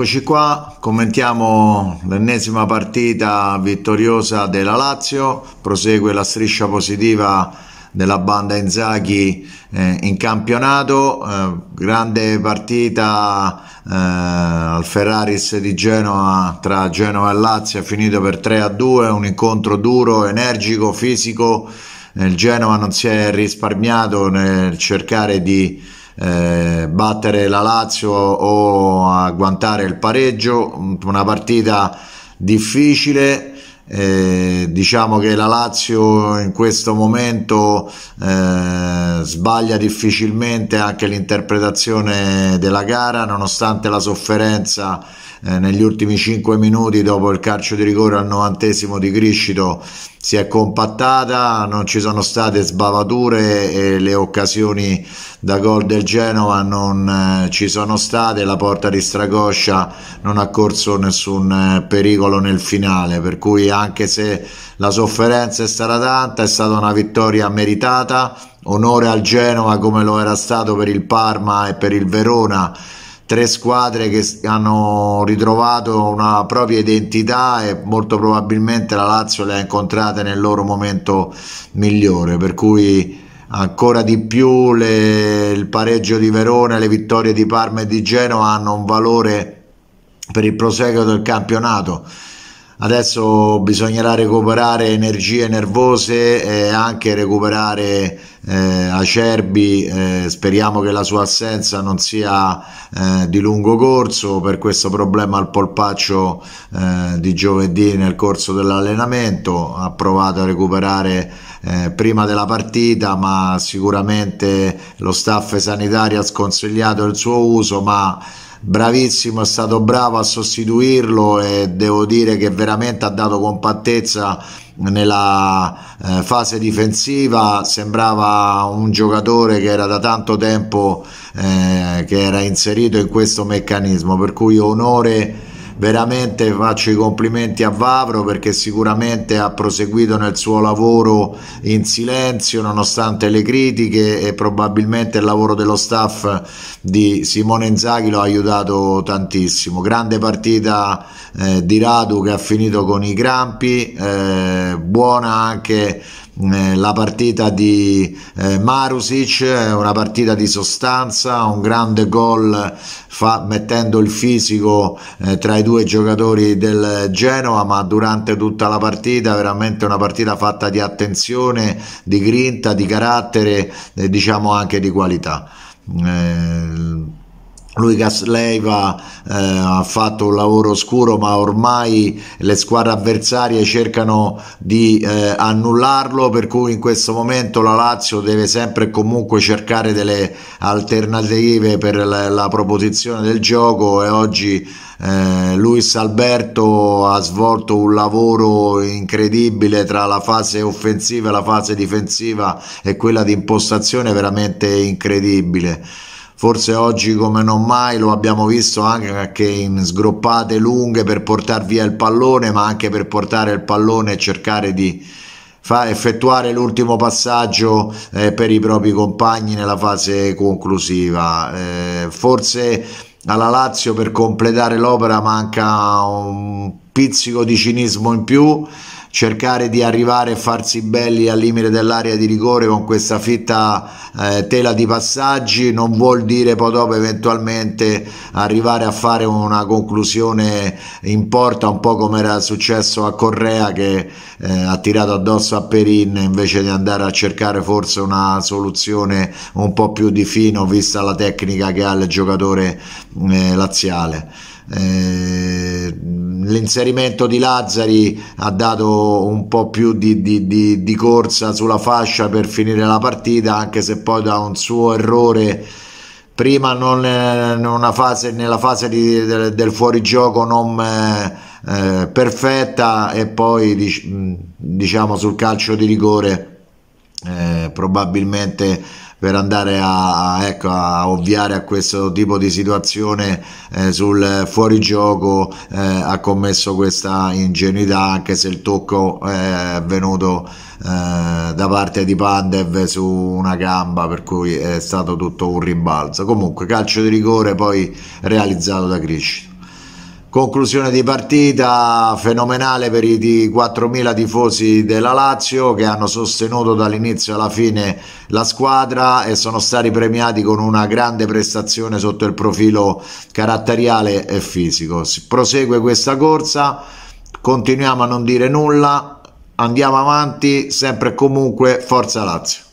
Eccoci qua, commentiamo l'ennesima partita vittoriosa della Lazio, prosegue la striscia positiva della banda Inzaghi eh, in campionato, eh, grande partita eh, al Ferraris di Genova tra Genova e Lazio, è finito per 3 a 2, un incontro duro, energico, fisico, eh, il Genova non si è risparmiato nel cercare di eh, battere la Lazio o agguantare il pareggio, una partita difficile. Eh, diciamo che la Lazio in questo momento eh, sbaglia difficilmente anche l'interpretazione della gara nonostante la sofferenza eh, negli ultimi 5 minuti dopo il calcio di rigore al 90 di Criscito si è compattata, non ci sono state sbavature e le occasioni da gol del Genova non eh, ci sono state, la porta di Stragoscia non ha corso nessun eh, pericolo nel finale, per cui anche se la sofferenza è stata tanta, è stata una vittoria meritata, onore al Genova come lo era stato per il Parma e per il Verona tre squadre che hanno ritrovato una propria identità e molto probabilmente la Lazio le ha incontrate nel loro momento migliore, per cui ancora di più le, il pareggio di Verona, le vittorie di Parma e di Genova hanno un valore per il proseguo del campionato adesso bisognerà recuperare energie nervose e anche recuperare eh, Acerbi eh, speriamo che la sua assenza non sia eh, di lungo corso per questo problema al polpaccio eh, di giovedì nel corso dell'allenamento ha provato a recuperare eh, prima della partita ma sicuramente lo staff sanitario ha sconsigliato il suo uso ma bravissimo, è stato bravo a sostituirlo e devo dire che veramente ha dato compattezza nella eh, fase difensiva sembrava un giocatore che era da tanto tempo eh, che era inserito in questo meccanismo per cui onore veramente faccio i complimenti a Vavro perché sicuramente ha proseguito nel suo lavoro in silenzio nonostante le critiche e probabilmente il lavoro dello staff di Simone Inzaghi lo ha aiutato tantissimo. Grande partita eh, di Radu che ha finito con i crampi, eh, buona anche Mm, eh, la partita di eh, Marusic eh, una partita di sostanza, un grande gol fa, mettendo il fisico tra i due giocatori del Genoa, ma durante tutta la partita veramente una partita fatta di attenzione, di grinta, di carattere e diciamo anche di qualità. Mm, lui Casleiva eh, ha fatto un lavoro oscuro ma ormai le squadre avversarie cercano di eh, annullarlo per cui in questo momento la Lazio deve sempre e comunque cercare delle alternative per la, la proposizione del gioco e oggi eh, Luis Alberto ha svolto un lavoro incredibile tra la fase offensiva e la fase difensiva e quella di impostazione veramente incredibile forse oggi come non mai lo abbiamo visto anche in sgroppate lunghe per portare via il pallone ma anche per portare il pallone e cercare di fa effettuare l'ultimo passaggio eh, per i propri compagni nella fase conclusiva eh, forse alla Lazio per completare l'opera manca un pizzico di cinismo in più cercare di arrivare e farsi belli al limite dell'area di rigore con questa fitta eh, tela di passaggi non vuol dire poi dopo eventualmente arrivare a fare una conclusione in porta un po' come era successo a Correa che eh, ha tirato addosso a Perin invece di andare a cercare forse una soluzione un po' più di fino vista la tecnica che ha il giocatore eh, laziale. Eh, l'inserimento di Lazzari ha dato un po' più di, di, di, di, corsa sulla fascia per finire la partita, anche se poi da un suo errore prima non, eh, fase, nella fase del, del, fuorigioco non eh, eh perfetta e poi diciamo sul calcio di rigore eh, probabilmente per andare a, a, ecco, a, ovviare a questo tipo di situazione eh, sul fuorigioco eh, ha commesso questa ingenuità anche se il tocco è venuto eh, da parte di Pandev su una gamba per cui è stato tutto un rimbalzo comunque calcio di rigore poi realizzato da Crisci Conclusione di partita fenomenale per i 4.000 tifosi della Lazio che hanno sostenuto dall'inizio alla fine la squadra e sono stati premiati con una grande prestazione sotto il profilo caratteriale e fisico. Si prosegue questa corsa, continuiamo a non dire nulla, andiamo avanti, sempre e comunque Forza Lazio.